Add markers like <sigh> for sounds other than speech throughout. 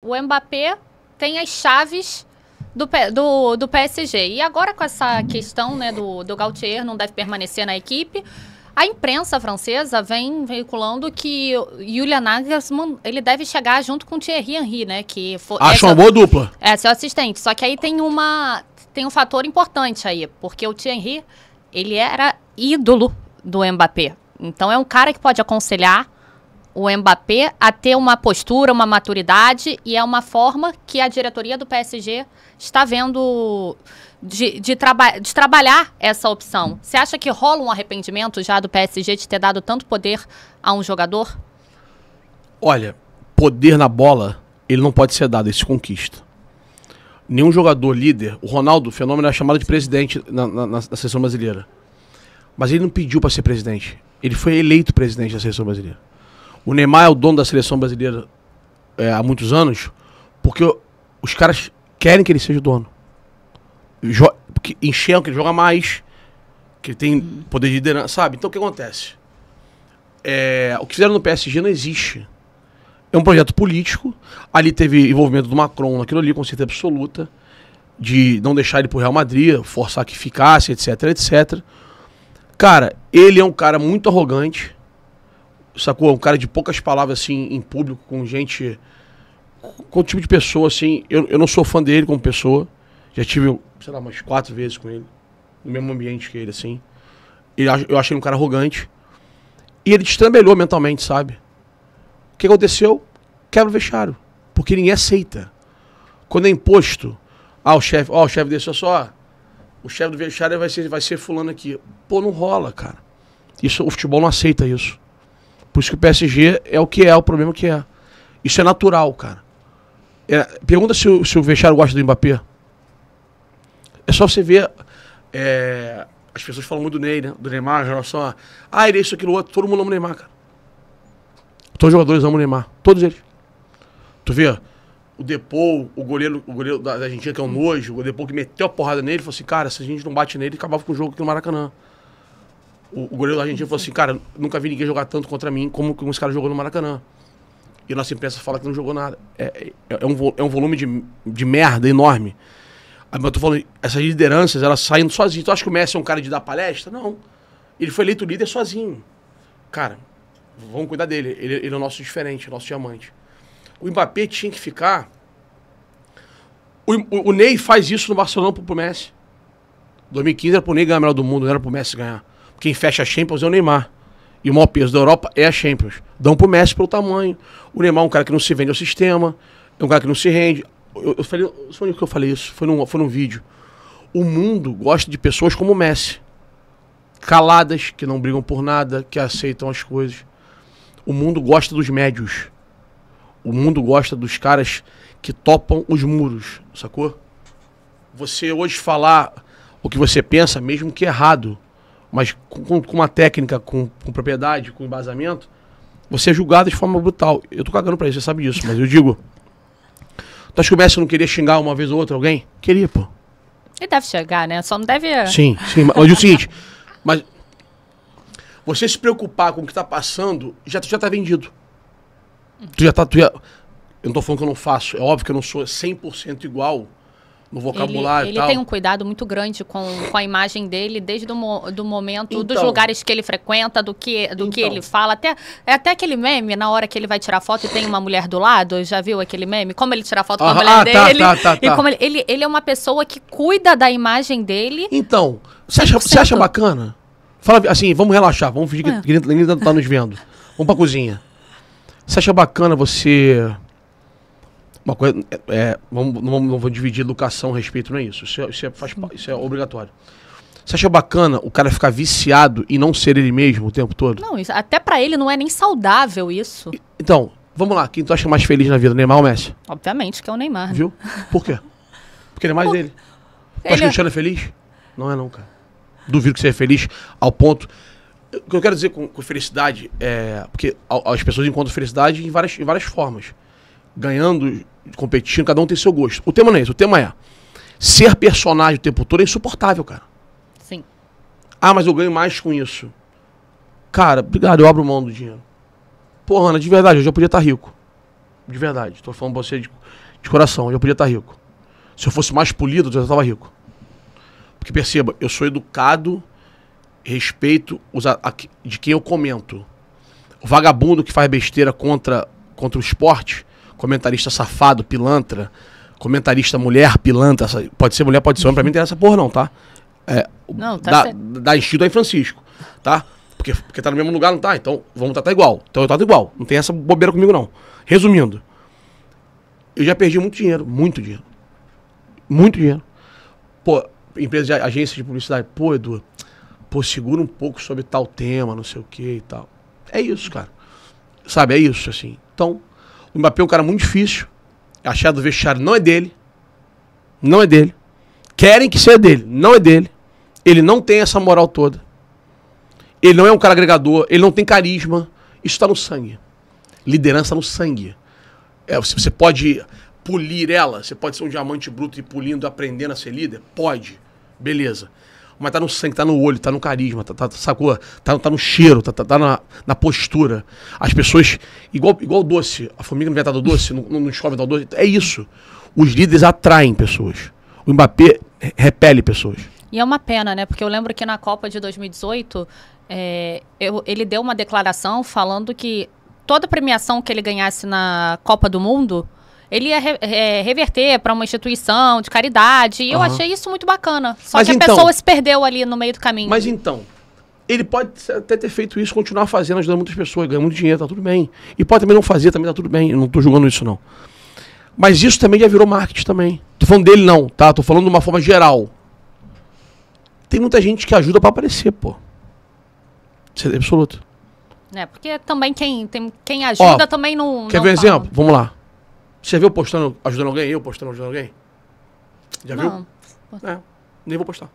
O Mbappé tem as chaves do, do, do, PSG. E agora com essa questão né, do, do Gaultier não deve permanecer na equipe, a imprensa francesa vem veiculando que Julian Nagelsmann ele deve chegar junto com Thierry Henry, né? Que for, ah, Acho uma boa dupla. É, seu assistente. Só que aí tem uma tem um fator importante aí, porque o Thierry ele era ídolo do Mbappé. Então é um cara que pode aconselhar, o Mbappé a ter uma postura, uma maturidade e é uma forma que a diretoria do PSG está vendo de, de, traba de trabalhar essa opção. Você acha que rola um arrependimento já do PSG de ter dado tanto poder a um jogador? Olha, poder na bola, ele não pode ser dado, esse conquista. Nenhum jogador líder, o Ronaldo, o fenômeno é chamado de presidente na, na, na seleção brasileira. Mas ele não pediu para ser presidente. Ele foi eleito presidente da seleção brasileira. O Neymar é o dono da seleção brasileira é, há muitos anos, porque os caras querem que ele seja o dono. Jo porque enxergam que ele joga mais, que ele tem poder de liderança, sabe? Então o que acontece? É, o que fizeram no PSG não existe. É um projeto político. Ali teve envolvimento do Macron naquilo ali, com certeza absoluta, de não deixar ele pro Real Madrid, forçar que ficasse, etc, etc. Cara, ele é um cara muito arrogante sacou? Um cara de poucas palavras, assim, em público, com gente. Com o tipo de pessoa, assim. Eu, eu não sou fã dele como pessoa. Já tive, sei lá, umas quatro vezes com ele. No mesmo ambiente que ele, assim. Ele, eu achei ele um cara arrogante. E ele destrambelhou mentalmente, sabe? O que aconteceu? Quebra o vestiário. Porque ninguém aceita. Quando é imposto, ah, o chefe, ó, oh, o chefe desse, só, o chefe do vestiário vai ser, vai ser fulano aqui. Pô, não rola, cara. Isso, o futebol não aceita isso. Por isso que o PSG é o que é, o problema que é. Isso é natural, cara. É, pergunta se o, se o Vestiário gosta do Mbappé. É só você ver. É, as pessoas falam muito do Ney, né? Do Neymar, em relação a. Ah, ele é isso, aquilo, outro. Todo mundo ama o Neymar, cara. Todos os jogadores amam o Neymar. Todos eles. Tu vê? O Depou, o goleiro, o goleiro da, da Argentina, que é um nojo, o Depou que meteu a porrada nele, falou assim: cara, se a gente não bate nele, acabava com o jogo aqui no Maracanã. O, o goleiro da Argentina falou assim, cara, nunca vi ninguém jogar tanto contra mim como que uns caras jogou no Maracanã. E a nossa imprensa fala que não jogou nada. É, é, é, um, é um volume de, de merda enorme. Mas eu tô falando, essas lideranças, elas saindo sozinhas. Tu acha que o Messi é um cara de dar palestra? Não. Ele foi eleito líder sozinho. Cara, vamos cuidar dele. Ele, ele é o nosso diferente, o nosso diamante. O Mbappé tinha que ficar. O, o, o Ney faz isso no Barcelona pro, pro Messi. 2015 era pro Ney ganhar a melhor do mundo, não era pro Messi ganhar. Quem fecha a Champions é o Neymar. E o maior peso da Europa é a Champions. Dão pro Messi pelo tamanho. O Neymar é um cara que não se vende ao sistema, é um cara que não se rende. Eu, eu falei, foi que eu falei isso, foi num, foi num vídeo. O mundo gosta de pessoas como o Messi. Caladas, que não brigam por nada, que aceitam as coisas. O mundo gosta dos médios. O mundo gosta dos caras que topam os muros, sacou? Você hoje falar o que você pensa, mesmo que errado, mas com, com uma técnica, com, com, propriedade, com embasamento, você é julgado de forma brutal. Eu tô cagando pra isso, você sabe disso, mas eu digo. Tu acha que o Messi não queria xingar uma vez ou outra alguém? Queria, pô. Ele deve xingar, né? Só não deve. É. Sim, sim. Mas eu digo o seguinte: <laughs> mas você se preocupar com o que tá passando, já, já tá vendido. Tu já tá. Tu já, eu não tô falando que eu não faço. É óbvio que eu não sou 100% igual no vocabulário ele, ele tem um cuidado muito grande com, com a imagem dele desde o do momento então, dos lugares que ele frequenta do que do então. que ele então. fala até é até aquele meme na hora que ele vai tirar foto e tem uma mulher do lado já viu aquele meme como ele tira foto ah, com a mulher ah, tá, dele tá, tá, tá, e como ele, ele, ele é uma pessoa que cuida da imagem dele então você acha, você acha bacana fala assim vamos relaxar vamos fingir que é. ele, ele tá nos vendo vamos para cozinha você acha bacana você uma coisa, é, vamos, não, não vou dividir educação, respeito, não é isso. Isso, é, isso, é, faz, isso é obrigatório. Você acha bacana o cara ficar viciado e não ser ele mesmo o tempo todo? Não, isso, até para ele não é nem saudável isso. E, então, vamos lá. Quem tu acha mais feliz na vida, Neymar ou Messi? Obviamente que é o Neymar. Viu? Por quê? Porque ele é mais dele. Tu acha que é o Cristiano é feliz? Não é não, cara. Duvido que você é feliz ao ponto... O que eu quero dizer com, com felicidade é... Porque as pessoas encontram felicidade em várias, em várias formas ganhando, competindo, cada um tem seu gosto. O tema não é isso. O tema é ser personagem o tempo todo é insuportável, cara. Sim. Ah, mas eu ganho mais com isso. Cara, obrigado, eu abro mão do dinheiro. Pô, Ana, de verdade, eu já podia estar tá rico. De verdade, estou falando pra você de, de coração, eu já podia estar tá rico. Se eu fosse mais polido, eu já estava rico. Porque perceba, eu sou educado, respeito os a, a, de quem eu comento. O vagabundo que faz besteira contra, contra o esporte, comentarista safado, pilantra, comentarista mulher, pilantra, pode ser mulher, pode ser homem, pra mim não interessa porra não, tá? É, não, tá da, certo. da Instituto em Francisco, tá? Porque, porque tá no mesmo lugar, não tá? Então vamos tratar igual. Então eu trato igual. Não tem essa bobeira comigo, não. Resumindo, eu já perdi muito dinheiro, muito dinheiro. Muito dinheiro. Pô, empresa de agência de publicidade, pô, Edu, pô, segura um pouco sobre tal tema, não sei o que e tal. É isso, cara. Sabe, é isso, assim. Então, o Mbappé é um cara muito difícil. A chave do vestiário não é dele. Não é dele. Querem que seja dele. Não é dele. Ele não tem essa moral toda. Ele não é um cara agregador. Ele não tem carisma. Isso está no sangue. Liderança no sangue. É, você, você pode polir ela. Você pode ser um diamante bruto e polindo, aprendendo a ser líder? Pode. Beleza mas tá no sangue, tá no olho, tá no carisma, tá, tá sacou? Tá, tá no cheiro, tá, tá, tá na, na, postura. As pessoas, igual, igual doce, a formiga não vai estar do doce, não, não chove do doce. É isso. Os líderes atraem pessoas. O Mbappé repele pessoas. E é uma pena, né? Porque eu lembro que na Copa de 2018, é, eu, ele deu uma declaração falando que toda premiação que ele ganhasse na Copa do Mundo ele ia re, é, reverter para uma instituição de caridade. E uhum. eu achei isso muito bacana. Só mas que então, a pessoa se perdeu ali no meio do caminho. Mas então, ele pode até ter feito isso, continuar fazendo, ajudando muitas pessoas, ganhando muito dinheiro, tá tudo bem. E pode também não fazer, também tá tudo bem. Eu não tô julgando isso, não. Mas isso também já virou marketing também. Tô falando dele não, tá? Tô falando de uma forma geral. Tem muita gente que ajuda para aparecer, pô. Isso é absoluto. É, porque também quem, tem, quem ajuda Ó, também não. Quer não ver um exemplo? Vamos lá. Você viu postando, ajudando alguém? Eu postando, ajudando alguém? Já não. viu? É, nem vou postar.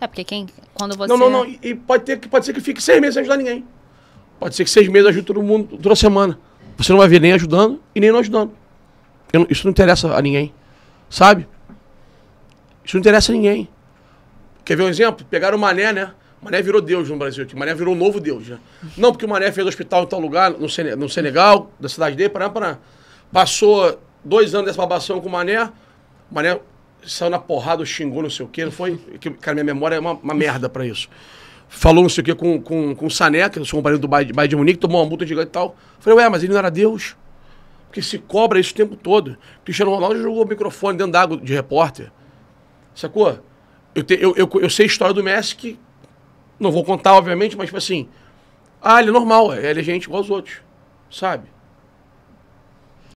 É, porque quem. Quando você. Não, não, não. E, pode, ter, pode ser que fique seis meses sem ajudar ninguém. Pode ser que seis meses ajude todo mundo toda semana. Você não vai ver nem ajudando e nem não ajudando. isso não interessa a ninguém. Sabe? Isso não interessa a ninguém. Quer ver um exemplo? Pegaram o Mané, né? O Mané virou Deus no Brasil. O Mané virou um novo Deus, né? Não, porque o Mané fez hospital em tal lugar, no, Senegal, da cidade dele, para lá. Passou dois anos dessa babação com o Mané. O Mané saiu na porrada, xingou não sei o quê, não foi? <laughs> Cara, minha memória é uma, uma merda pra isso. Falou não sei o quê com, com, com o Sané, que eu sou companheiro do Bayern de, Bayern de Munique, tomou uma multa gigante e tal. Falei, ué, mas ele não era Deus? Porque se cobra isso o tempo todo. Cristiano Ronaldo jogou o microfone dentro d'água de repórter. Sacou? Eu, te, eu, eu, eu, sei a história do Messi que não vou contar, obviamente, mas tipo assim. Ah, ele é normal, é, ele é gente igual aos outros. Sabe?